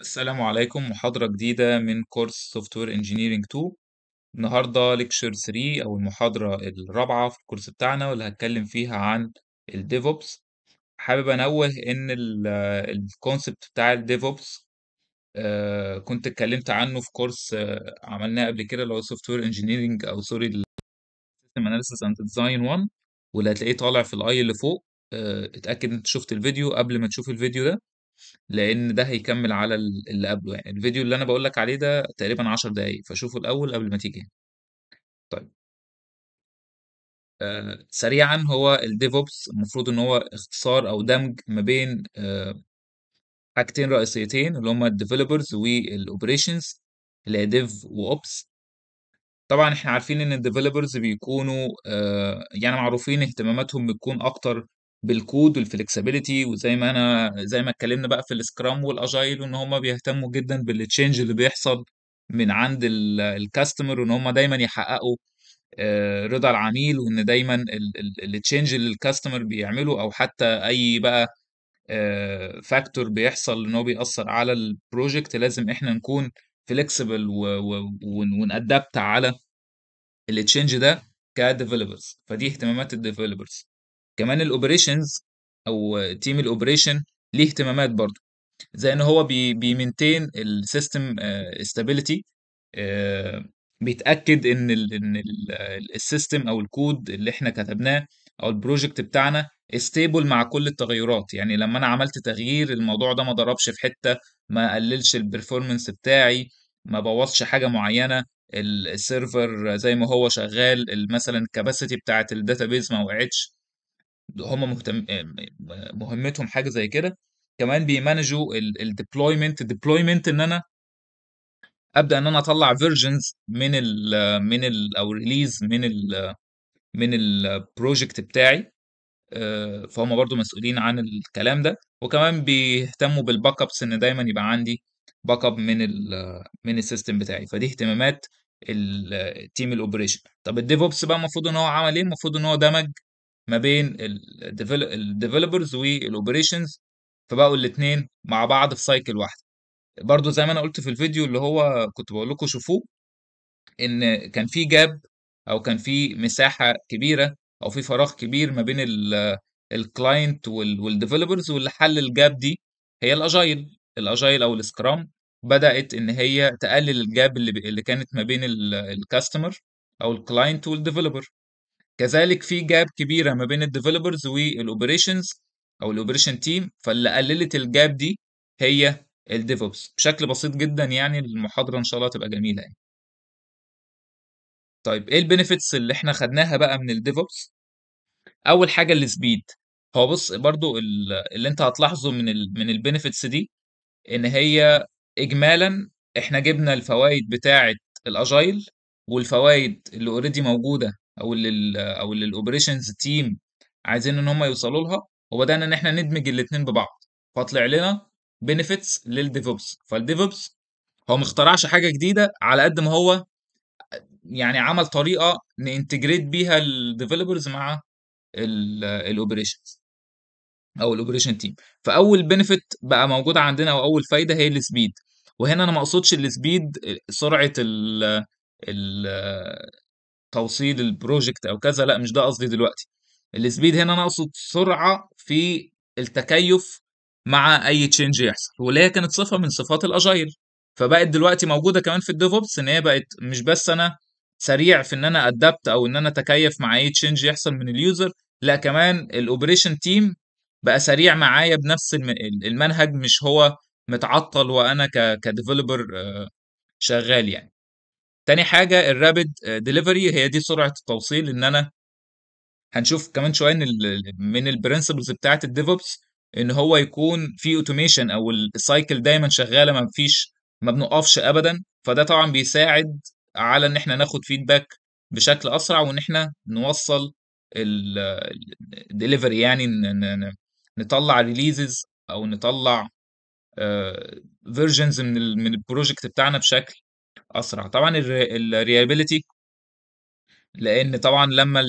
السلام عليكم محاضرة جديدة من كورس Software Engineering 2 النهاردة ليكشر 3 أو المحاضرة الرابعة في الكورس بتاعنا واللي هتكلم فيها عن اوبس حابب أنوه إن الكونسبت آه، بتاع الديفوبس آه كنت اتكلمت عنه في كورس آه عملناه قبل كده اللي هو Software Engineering أو سوري System Analysis and Design 1 واللي هتلاقيه طالع في الأي اللي فوق آه اتأكد إن أنت شفت الفيديو قبل ما تشوف الفيديو ده لأن ده هيكمّل على اللي قبله يعني. الفيديو اللي أنا بقول لك عليه ده تقريبًا 10 دقايق، فشوفه الأول قبل ما تيجي يعني. طيب. آه سريعًا هو اوبس المفروض إن هو اختصار أو دمج ما بين آه حاجتين رئيسيتين اللي هُم الديفلوبرز والاوبريشنز اللي هي ديف واوبس طبعًا إحنا عارفين إن الديفلوبرز بيكونوا آه يعني معروفين اهتماماتهم بتكون أكتر بالكود والفلكسبيليتي وزي ما انا زي ما اتكلمنا بقى في السكرام والاجايل وان هم بيهتموا جدا بالتشينج اللي بيحصل من عند الكاستمر وان هم دايما يحققوا آه، رضا العميل وان دايما التشينج اللي الكاستمر بيعمله او حتى اي بقى فاكتور آه، بيحصل ان هو بيأثر على البروجكت لازم احنا نكون فليكسبل ونادبت على التشينج ده كديفلوبرز فدي اهتمامات الديفلوبرز كمان الاوبريشنز او تيم الاوبريشن ليه اهتمامات برضو زي ان هو بيمنتين السيستم استابيليتي آه، آه، بيتاكد ان ان السيستم آه، او الكود اللي احنا كتبناه او البروجكت بتاعنا ستيبل مع كل التغيرات يعني لما انا عملت تغيير الموضوع ده ما ضربش في حته ما قللش البرفورمانس بتاعي ما بوظش حاجه معينه السيرفر زي ما هو شغال مثلا الكباسيتي بتاعه الداتابيز ما وقعتش هم مهتم آه، مهمتهم حاجه زي كده كمان بيمانجوا الديبلويمنت الديبلويمنت ان انا ابدا ان انا اطلع فيرجنز من ال من ال او ريليز من ال من البروجكت بتاعي آه، فهم برضو مسؤولين عن الكلام ده وكمان بيهتموا بالباك ابس ان دايما يبقى عندي باك اب من ال من السيستم بتاعي فدي اهتمامات التيم الاوبريشن طب الديف اوبس بقى المفروض ان هو عمل ايه المفروض ان هو دمج ما بين الديفلوبرز والاوبريشنز فبقوا الاثنين مع بعض في سايكل واحده برضو زي ما انا قلت في الفيديو اللي هو كنت بقول لكم شوفوه ان كان في جاب او كان في مساحه كبيره او في فراغ كبير ما بين الكلاينت والديفلوبرز واللي حل الجاب دي هي الاجايل الاجايل او السكرام بدات ان هي تقلل الجاب اللي, اللي كانت ما بين الكاستمر او الكلاينت والديفلوبر كذلك في جاب كبيره ما بين الديفلوبرز والاوبريشنز او الاوبريشن تيم فاللي قللت الجاب دي هي الديفوبس بشكل بسيط جدا يعني المحاضره ان شاء الله تبقى جميله يعني طيب ايه البنفيتس اللي احنا خدناها بقى من الديفوبس اول حاجه السبيد هو بص برضو اللي انت هتلاحظه من الـ من البنفيتس دي ان هي اجمالا احنا جبنا الفوائد بتاعه الاجايل والفوائد اللي اوريدي موجوده او لل او للاوبريشنز تيم عايزين ان هم يوصلوا لها وبدانا ان احنا ندمج الاثنين ببعض فطلع لنا بنفيتس للديفوبس فالديفوبس هو ما اخترعش حاجه جديده على قد ما هو يعني عمل طريقه نانتجريت بيها الديفلوبرز مع الاوبريشنز او الاوبريشن تيم فاول بنفيت بقى موجود عندنا واول فايده هي السبيد وهنا انا ما اقصدش السبيد سرعه ال ال توصيل البروجكت او كذا لا مش ده قصدي دلوقتي السبيد هنا انا اقصد سرعه في التكيف مع اي تشينج يحصل واللي هي كانت صفه من صفات الاجايل فبقت دلوقتي موجوده كمان في الديفوبس ان هي بقت مش بس انا سريع في ان انا ادابت او ان انا اتكيف مع اي تشينج يحصل من اليوزر لا كمان الاوبريشن تيم بقى سريع معايا بنفس المنهج مش هو متعطل وانا كديفلوبر آه، شغال يعني تاني حاجة الرابد ديليفري هي دي سرعة التوصيل إن أنا هنشوف كمان شوية إن من البرنسبلز بتاعة الديفوبس إن هو يكون في أوتوميشن أو السايكل دايما شغالة ما فيش ما بنوقفش أبدا فده طبعا بيساعد على إن إحنا ناخد فيدباك بشكل أسرع وإن إحنا نوصل الدليفري يعني نطلع ريليزز أو نطلع فيرجنز من من البروجكت بتاعنا بشكل أسرع، طبعًا الريابيليتي لإن طبعًا لمّا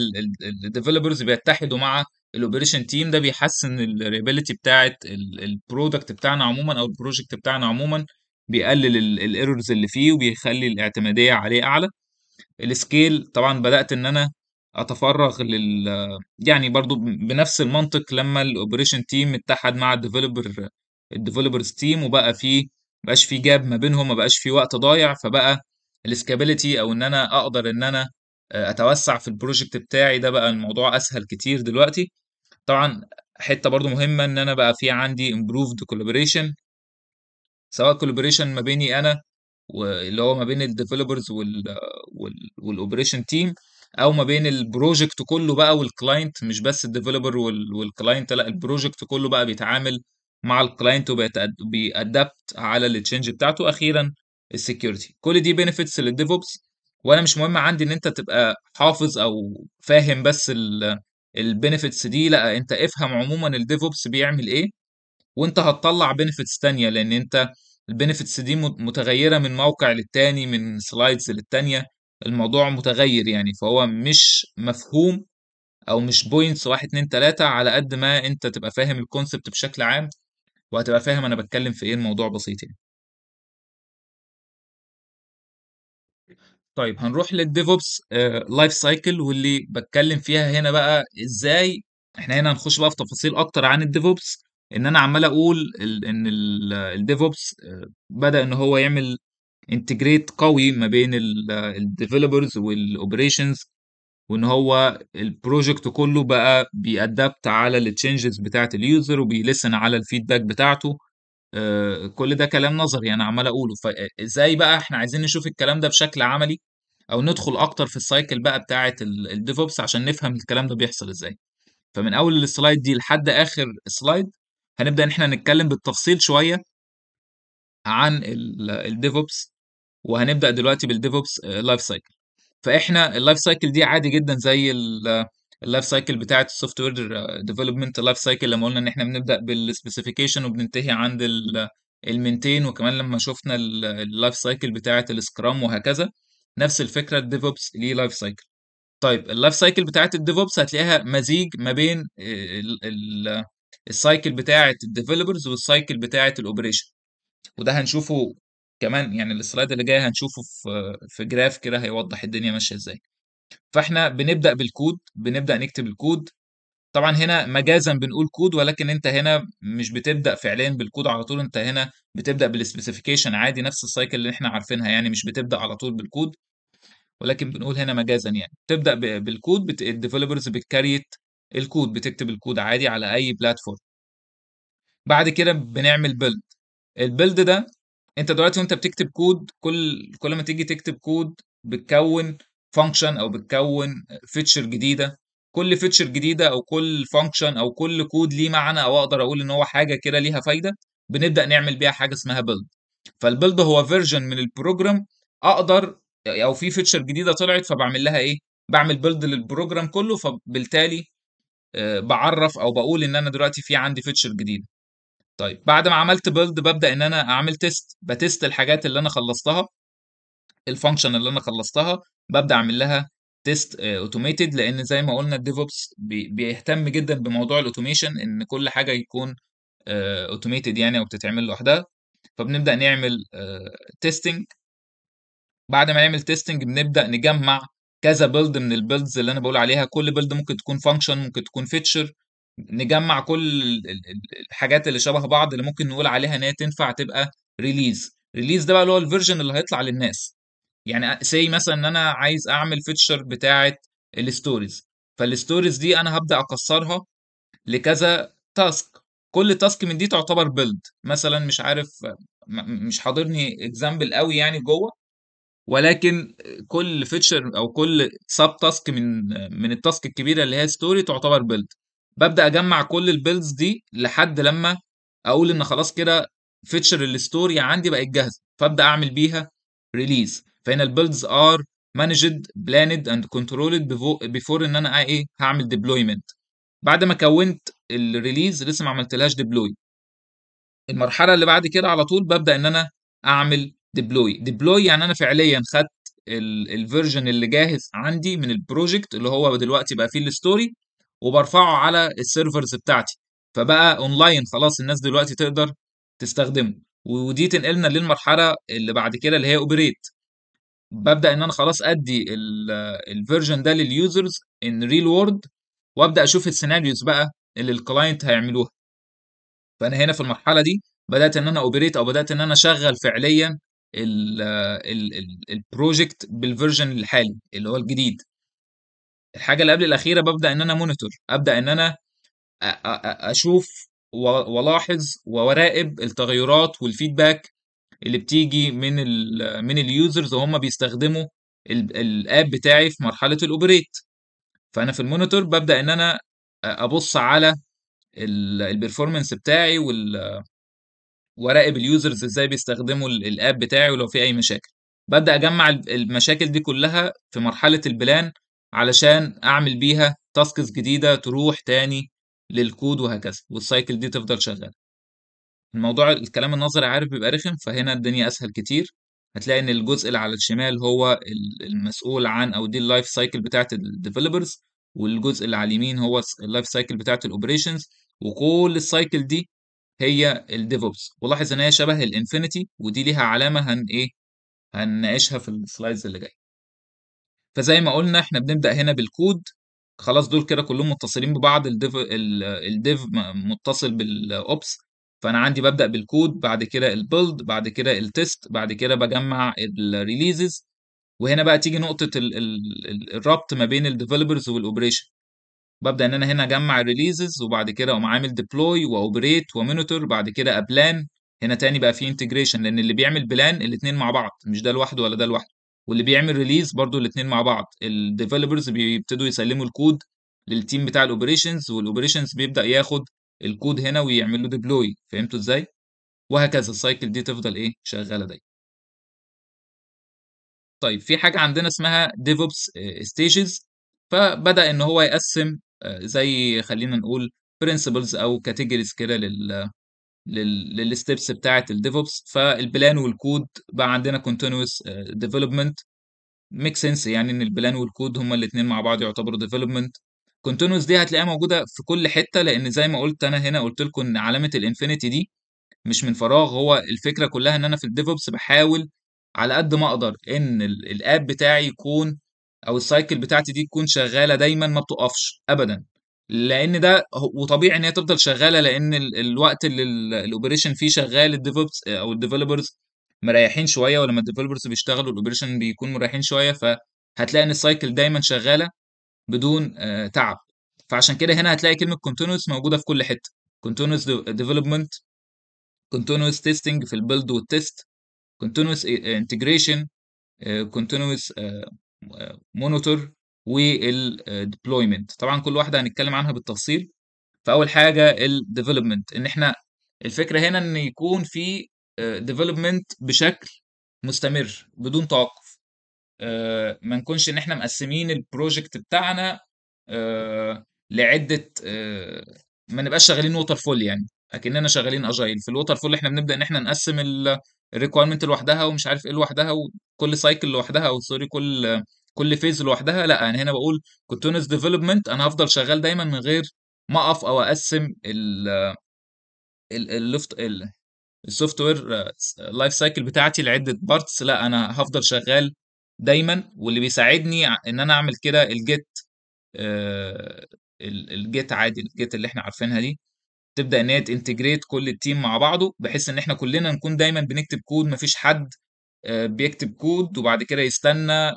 الديفلوبرز بيتحدوا مع الاوبريشن تيم ده بيحسّن الريابيليتي بتاعة البرودكت بتاعنا عمومًا أو البروجكت بتاعنا عمومًا، بيقلل الايرورز اللي فيه وبيخلّي الاعتمادية عليه أعلى. السكيل طبعًا بدأت إن أنا أتفرّغ لل يعني برضو بنفس المنطق لمّا الاوبريشن تيم اتحد مع الديفلوبر الديفلوبرز تيم وبقى في ما بقاش في جاب ما بينهم ما بقاش في وقت ضايع فبقى الاسكابيليتي او ان انا اقدر ان انا آه، اتوسع في البروجكت بتاعي ده بقى الموضوع اسهل كتير دلوقتي طبعا حته برضو مهمه ان انا بقى في عندي امبروفد كولابوريشن سواء كولابوريشن ما بيني انا واللي هو ما بين الديفلوبرز والاوبريشن تيم او ما بين البروجكت كله بقى والكلاينت مش بس الديفلوبر والكلاينت لا البروجكت كله بقى بيتعامل مع الكلاينت وبيأدبت على التشنج بتاعته اخيرا السكيورتي كل دي بينفيتس للديف اوبس وانا مش مهم عندي ان انت تبقى حافظ او فاهم بس البينفيتس دي لا انت افهم عموما الديف اوبس بيعمل ايه وانت هتطلع بينفيتس تانية لان انت البينفيتس دي متغيره من موقع للتاني من سلايدز للتانية الموضوع متغير يعني فهو مش مفهوم او مش بوينتس واحد اتنين تلاتة على قد ما انت تبقى فاهم الكونسبت بشكل عام وهتبقى فاهم أنا بتكلم في إيه الموضوع بسيط يعني. طيب هنروح للديفوبس لايف آه، سايكل واللي بتكلم فيها هنا بقى إزاي إحنا هنا هنخش بقى في تفاصيل أكتر عن الديفوبس إن أنا عمال أقول ان إن الديفوبس آه، بدأ إن هو يعمل انتجريت قوي ما بين الديفلوبرز والاوبريشنز وان هو البروجكت كله بقى بيأدبت على التشنجز بتاعه اليوزر وبيلسن على الفيدباك بتاعته آه، كل ده كلام نظري انا عمال اقوله فازاي بقى احنا عايزين نشوف الكلام ده بشكل عملي او ندخل اكتر في السايكل بقى بتاعه الديفوبس عشان نفهم الكلام ده بيحصل ازاي فمن اول السلايد دي لحد اخر سلايد هنبدا ان احنا نتكلم بالتفصيل شويه عن الديفوبس وهنبدا دلوقتي بالديفوبس لايف سايكل فاحنا اللايف سايكل دي عادي جدا زي اللايف سايكل بتاعه السوفت وير ديفلوبمنت لايف سايكل لما قلنا ان احنا بنبدا بالسبيسيفيكيشن وبننتهي عند المينتين وكمان لما شفنا اللايف سايكل بتاعه السكرام وهكذا نفس الفكره الديفوبس ليه لايف سايكل طيب اللايف سايكل بتاعه الديفوبس هتلاقيها مزيج ما بين السايكل بتاعه الديفلوبرز والسايكل بتاعه الاوبريشن وده هنشوفه كمان يعني السلايد اللي جاي هنشوفه في في جراف كده هيوضح الدنيا ماشيه ازاي فاحنا بنبدا بالكود بنبدا نكتب الكود طبعا هنا مجازا بنقول كود ولكن انت هنا مش بتبدا فعليا بالكود على طول انت هنا بتبدا بالسبيسيفيكيشن عادي نفس السايكل اللي احنا عارفينها يعني مش بتبدا على طول بالكود ولكن بنقول هنا مجازا يعني بتبدا بالكود بت... الديفلوبرز بتكريت الكود بتكتب الكود عادي على اي بلاتفورم بعد كده بنعمل بيلد البيلد ده انت دلوقتي وانت بتكتب كود كل كل ما تيجي تكتب كود بتكون فانكشن او بتكون فيتشر جديده كل فيتشر جديده او كل فانكشن او كل كود ليه معنى او اقدر اقول ان هو حاجه كده ليها فايده بنبدا نعمل بيها حاجه اسمها بيلد فالبيلد هو فيرجن من البروجرام اقدر او في فيتشر جديده طلعت فبعمل لها ايه بعمل بيلد للبروجرام كله فبالتالي آه، بعرف او بقول ان انا دلوقتي في عندي فيتشر جديده طيب بعد ما عملت بيلد ببدا ان انا اعمل تيست بتست الحاجات اللي انا خلصتها الفانكشن اللي انا خلصتها ببدا اعمل لها تيست اوتوميتد آه، لان زي ما قلنا الديفوبس بيهتم جدا بموضوع الاوتوميشن ان كل حاجه يكون اوتوميتد آه، يعني او بتتعمل لوحدها فبنبدا نعمل تيستنج آه، بعد ما نعمل تيستنج بنبدا نجمع كذا بيلد من البيلدز اللي انا بقول عليها كل بيلد ممكن تكون فانكشن ممكن تكون فيتشر نجمع كل الحاجات اللي شبه بعض اللي ممكن نقول عليها ان هي تنفع تبقى ريليز ريليز ده بقى اللي هو الفيرجن اللي هيطلع للناس يعني سي مثلا ان انا عايز اعمل فيتشر بتاعه الستوريز فالستوريز دي انا هبدا اكسرها لكذا تاسك كل تاسك من دي تعتبر بيلد مثلا مش عارف مش حاضرني اكزامبل قوي يعني جوه ولكن كل فيتشر او كل سب تاسك من من التاسك الكبيره اللي هي ستوري تعتبر بيلد ببدا أجمّع كل البيلز دي لحد لمّا أقول إن خلاص كده فيتشر الستوري عندي بقت جاهزة، فأبدأ أعمل بيها ريليز فهنا الbuilds are managed planned and controlled بيفور before إن أنا إيه هعمل ديبلويمنت بعد ما كوّنت الريليز لسه ما عملتلهاش ديبلوي المرحلة اللي بعد كده على طول ببدا إن أنا أعمل ديبلوي ديبلوي يعني أنا فعليًا خدت الفيرجن اللي جاهز عندي من البروجكت اللي هو دلوقتي بقى فيه الستوري وبرفعه على السيرفرز بتاعتي فبقى اونلاين خلاص الناس دلوقتي تقدر تستخدمه ودي تنقلنا للمرحله اللي بعد كده اللي هي اوبريت ببدا ان انا خلاص ادي الفيرجن ده لليوزرز ان ريل وورد وابدا اشوف السيناريوز بقى اللي الكلاينت هيعملوها فانا هنا في المرحله دي بدات ان انا اوبريت او بدات ان انا اشغل فعليا البروجكت بالفيرجن الحالي اللي هو الجديد الحاجه اللي قبل الاخيره ببدا ان انا مونيتور ابدا ان انا اشوف والاحظ واراقب التغيرات والفيدباك اللي بتيجي من الـ من اليوزرز وهم بيستخدموا الاب بتاعي في مرحله الاوبريت فانا في المونيتور ببدا ان انا ابص على البرفورمانس بتاعي وال وراقب اليوزرز ازاي بيستخدموا الاب بتاعي ولو في اي مشاكل ببدا اجمع المشاكل دي كلها في مرحله البلان علشان أعمل بيها تاسكس جديدة تروح تاني للكود وهكذا والسايكل دي تفضل شغالة الموضوع الكلام النظري عارف بيبقى رخم فهنا الدنيا أسهل كتير هتلاقي ان الجزء اللي على الشمال هو المسؤول عن او دي اللايف سايكل بتاعت الديفلوبرز والجزء اللي على اليمين هو اللايف سايكل بتاعت الاوبريشنز وكل السايكل دي هي الديفوبس ولاحظ ان هي شبه الانفينيتي ودي ليها علامه هن ايه هنناقشها في السلايدز اللي جايه فزي ما قلنا احنا بنبدأ هنا بالكود خلاص دول كده كلهم متصلين ببعض الديف الديف متصل بالاوبس فانا عندي ببدأ بالكود بعد كده البيلد بعد كده التست بعد كده بجمع الريليزز وهنا بقى تيجي نقطة الربط ما بين الديفلوبرز والاوبريشن ببدأ ان انا هنا اجمع الريليزز وبعد كده اقوم عامل ديبلوي واوبريت ومونيتور بعد كده ابلان هنا تاني بقى في انتجريشن لان اللي بيعمل بلان الاثنين مع بعض مش ده لوحده ولا ده لوحده واللي بيعمل ريليز برضو الاثنين مع بعض الديفلوبرز بيبتدوا يسلموا الكود للتيم بتاع الاوبريشنز والاوبريشنز بيبدا ياخد الكود هنا ويعمل له ديبلوي فهمتوا ازاي وهكذا السايكل دي تفضل ايه شغاله دايما طيب في حاجه عندنا اسمها ديفوبس ستيجز آه، فبدا ان هو يقسم آه، زي خلينا نقول برنسبلز او كاتيجوريز كده لل للستبس بتاعه الديفوبس فالبلان والكود بقى عندنا كونتينوس ديفلوبمنت ميك سنس يعني ان البلان والكود هما الاثنين مع بعض يعتبروا ديفلوبمنت كونتينوس دي هتلاقيها موجوده في كل حته لان زي ما قلت انا هنا قلت لكم ان علامه الانفينيتي دي مش من فراغ هو الفكره كلها ان انا في الديفوبس بحاول على قد ما اقدر ان الاب بتاعي يكون او السايكل بتاعتي دي تكون شغاله دايما ما بتقفش ابدا لان ده وطبيعي ان هي تفضل شغاله لان الوقت اللي الاوبريشن فيه شغال الديفوبس او الديفلوبرز مريحين شويه ولما الديفلوبرز بيشتغلوا الاوبريشن بيكون مريحين شويه فهتلاقي ان السايكل دايما شغاله بدون آه، تعب فعشان كده هنا هتلاقي كلمه كونتينوس موجوده في كل حته كونتينوس ديفلوبمنت كونتينوس تيستنج في البيلد والتيست كونتينوس انتجريشن كونتينوس مونيتور والديبلويمنت آه, طبعا كل واحده هنتكلم عنها بالتفصيل فاول حاجه الديفلوبمنت ان احنا الفكره هنا ان يكون في ديفلوبمنت آه, بشكل مستمر بدون توقف آه، ما نكونش ان احنا مقسمين البروجكت بتاعنا لعده ما نبقاش شغالين ووتر فول يعني اكننا شغالين اجايل في الووتر فول احنا بنبدا ان احنا نقسم الريكويرمنت لوحدها ومش عارف ايه لوحدها وكل سايكل لوحدها او سوري كل كل فيز لوحدها لا انا يعني هنا بقول كونتينوس ديفلوبمنت انا هفضل شغال دايما من غير ما اقف او اقسم ال ال السوفت وير لايف سايكل بتاعتي لعده بارتس لا انا هفضل شغال دايما واللي بيساعدني ان انا اعمل كده الجيت آه، الجيت عادي الجيت اللي احنا عارفينها دي تبدا ان هي تنتجريت كل التيم مع بعضه بحيث ان احنا كلنا نكون دايما بنكتب كود مفيش حد آه، بيكتب كود وبعد كده يستنى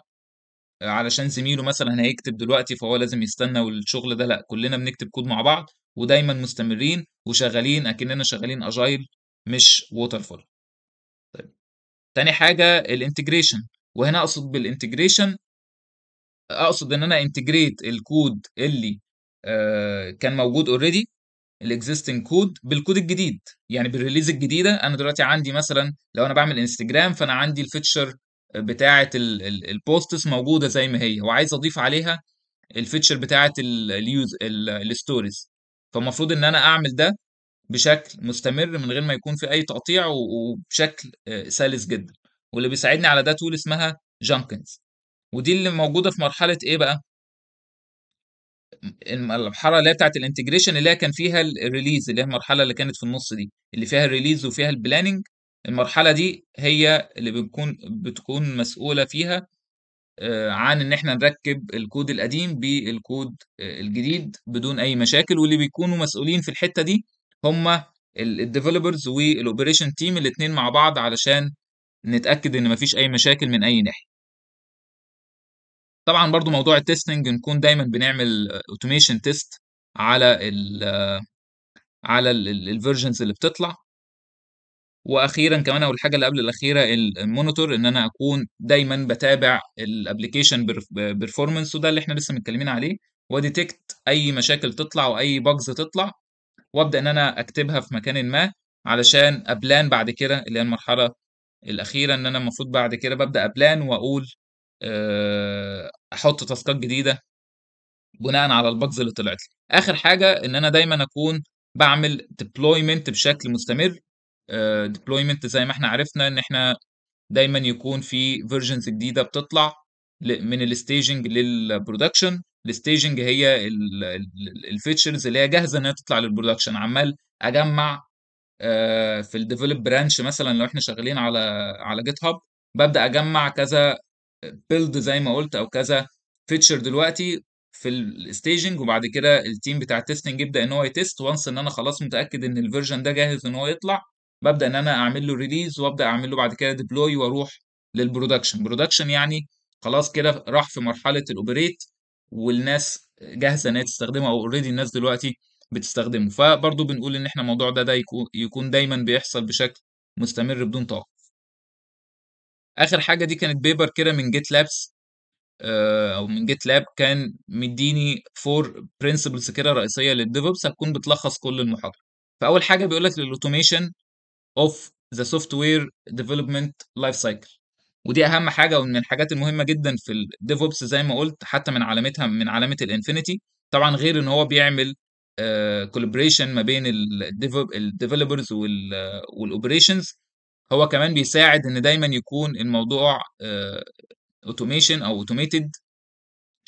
علشان زميله مثلًا هيكتب دلوقتي فهو لازم يستنى والشغل ده لأ، كلنا بنكتب كود مع بعض ودايمًا مستمرين وشغالين أكننا شغالين أجايل مش waterfall. طيب تاني حاجة الانتجريشن وهنا أقصد بالانتجريشن أقصد إن أنا انتجريت الكود اللي آه، كان موجود اوريدي الاكزيستنج كود بالكود الجديد، يعني بالريليز الجديدة أنا دلوقتي عندي مثلًا لو أنا بعمل انستجرام فأنا عندي الفيتشر بتاعه البوستس موجوده زي ما هي وعايز اضيف عليها الفيتشر بتاعه اليوز الستوريز فالمفروض ان انا اعمل ده بشكل مستمر من غير ما يكون في اي تقطيع وبشكل آه، سلس جدا واللي بيساعدني على ده تول اسمها جانكنز ودي اللي موجوده في مرحله ايه بقى المرحله اللي هي بتاعت الانتجريشن اللي هي كان فيها الريليز اللي هي المرحله اللي كانت في النص دي اللي فيها الريليز وفيها البلاننج المرحله دي هي اللي بنكون بتكون مسؤوله فيها آه، عن ان احنا نركب الكود القديم بالكود آه، الجديد بدون اي مشاكل واللي بيكونوا مسؤولين في الحته دي هم الديفلوبرز والاوبريشن تيم الاثنين مع بعض علشان نتاكد ان مفيش اي مشاكل من اي ناحيه طبعا برضو موضوع التستنج نكون دايما بنعمل اوتوميشن تيست على الـ آه، على الفيرجنز اللي بتطلع واخيرا كمان او الحاجه اللي قبل الاخيره المونيتور ان انا اكون دايما بتابع الابلكيشن بيرفورمانس وده اللي احنا لسه متكلمين عليه وديتكت اي مشاكل تطلع واي باجز تطلع وابدا ان انا اكتبها في مكان ما علشان ابلان بعد كده اللي هي المرحله الاخيره ان انا المفروض بعد كده ببدا ابلان واقول آه، احط تاسكات جديده بناء على الباجز اللي طلعت لي اخر حاجه ان انا دايما اكون بعمل ديبلويمنت بشكل مستمر ديبلويمنت آه، زي ما احنا عرفنا ان احنا دايما يكون في فيرجنز جديده بتطلع من الستaging للبرودكشن الستaging هي الفيتشرز اللي هي جاهزه ان هي تطلع للبرودكشن عمال اجمع آه، في الديفلوب برانش مثلا لو احنا شغالين على على جيت هاب ببدا اجمع كذا بيلد آه، زي ما قلت او كذا فيتشر دلوقتي في الستaging وبعد كده التيم بتاع التستنج يبدا ان هو يتست وانس ان انا خلاص متاكد ان الفيرجن ده جاهز ان هو يطلع ببدا ان انا اعمل له ريليز وابدا اعمل له بعد كده ديبلوي واروح للبرودكشن برودكشن يعني خلاص كده راح في مرحله الاوبريت والناس جاهزه ان هي تستخدمه او اوريدي الناس دلوقتي بتستخدمه فبرضه بنقول ان احنا الموضوع ده, ده يكون دايما بيحصل بشكل مستمر بدون توقف اخر حاجه دي كانت بيبر كده من جيت لابس آه، او من جيت لاب كان مديني فور برنسبلز كده رئيسيه للديفوبس هتكون بتلخص كل المحاضره فاول حاجه بيقول لك للاوتوميشن of the software development life cycle ودي اهم حاجه ومن الحاجات المهمه جدا في الديف اوبس زي ما قلت حتى من علامتها من علامه الانفينيتي طبعا غير ان هو بيعمل كولابريشن آه، uh, ما بين الديفلوبرز والاوبريشنز آه، هو كمان بيساعد ان دايما يكون الموضوع اوتوميشن آه، uh, او اوتوميتد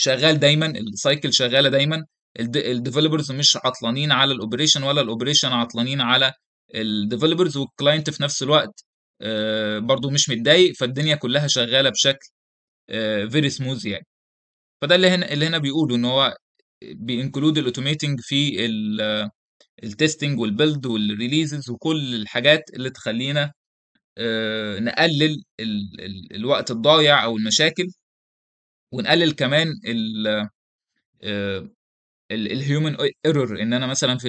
شغال دايما السايكل شغاله دايما الديفلوبرز مش عطلانين على الاوبريشن ولا الاوبريشن عطلانين على الديفلوبرز والكلاينت في نفس الوقت آه، برضو مش متضايق فالدنيا كلها شغاله بشكل فيري آه، سموث يعني فده اللي هنا اللي هنا بيقولوا ان هو بينكلود الاوتوميتنج في التستنج والبيلد والريليزز وكل الحاجات اللي تخلينا آه، نقلل الوقت الضايع او المشاكل ونقلل كمان الهيومن ايرور ان انا مثلا في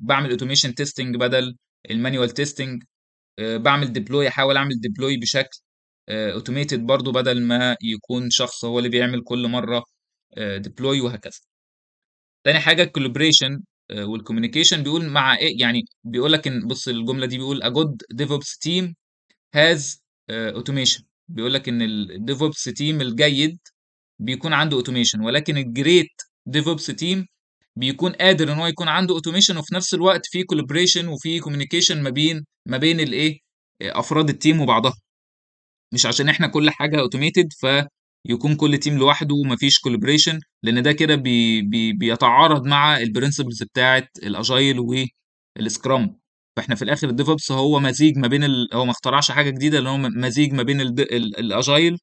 بعمل اوتوميشن تيستنج بدل المانيوال تيستنج آه، بعمل ديبلوي احاول اعمل ديبلوي بشكل اوتوميتد آه، برضو بدل ما يكون شخص هو اللي بيعمل كل مره ديبلوي آه، وهكذا تاني حاجه الكولابريشن والكوميونيكيشن بيقول مع ايه يعني بيقول لك ان بص الجمله دي بيقول a good اوبس تيم هاز automation بيقول لك ان الديفوبس تيم الجيد بيكون عنده اوتوميشن ولكن الجريت ديفوبس تيم بيكون قادر ان هو يكون عنده اوتوميشن وفي نفس الوقت في كولابريشن وفي كوميونيكيشن ما بين ما بين الايه افراد التيم وبعضها مش عشان احنا كل حاجه اوتوميتد فيكون كل تيم لوحده ومفيش كولابريشن لان ده كده بي بي بيتعارض مع البرنسبلز بتاعه الاجايل والسكرام فاحنا في الاخر الديفوبس هو مزيج ما بين ال... هو ما اخترعش حاجه جديده اللي هو مزيج ما بين ال... الاجايل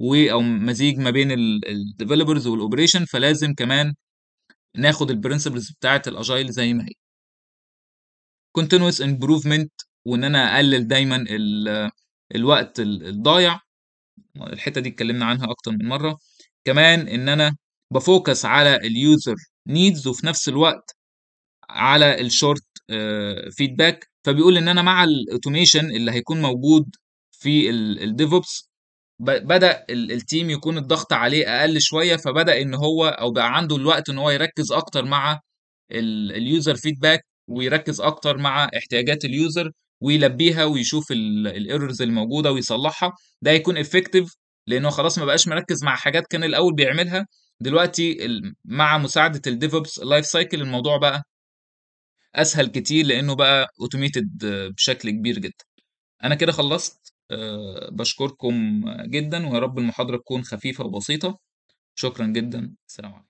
و او مزيج ما بين الديفلوبرز والاوبريشن فلازم كمان ناخد البرنسبلز بتاعه الاجايل زي ما هي كونتينوس امبروفمنت وان انا اقلل دايما الوقت الضايع الحته دي اتكلمنا عنها اكتر من مره كمان ان انا بفوكس على اليوزر نيدز وفي نفس الوقت على الشورت فيدباك آه، فبيقول ان انا مع الاوتوميشن اللي هيكون موجود في الديفوبس بدأ التيم يكون الضغط عليه أقل شوية فبدأ إن هو أو بقى عنده الوقت إن هو يركز أكتر مع اليوزر فيدباك ويركز أكتر مع احتياجات اليوزر ويلبيها ويشوف الايرورز الموجودة ويصلحها ده يكون افكتيف لأنه خلاص ما بقاش مركز مع حاجات كان الأول بيعملها دلوقتي مع مساعدة الديفوبس لايف سايكل الموضوع بقى أسهل كتير لأنه بقى أوتوميتد بشكل كبير جدا أنا كده خلصت آه، بشكركم جدا ويا رب المحاضرة تكون خفيفة وبسيطة شكرا جدا سلام عليكم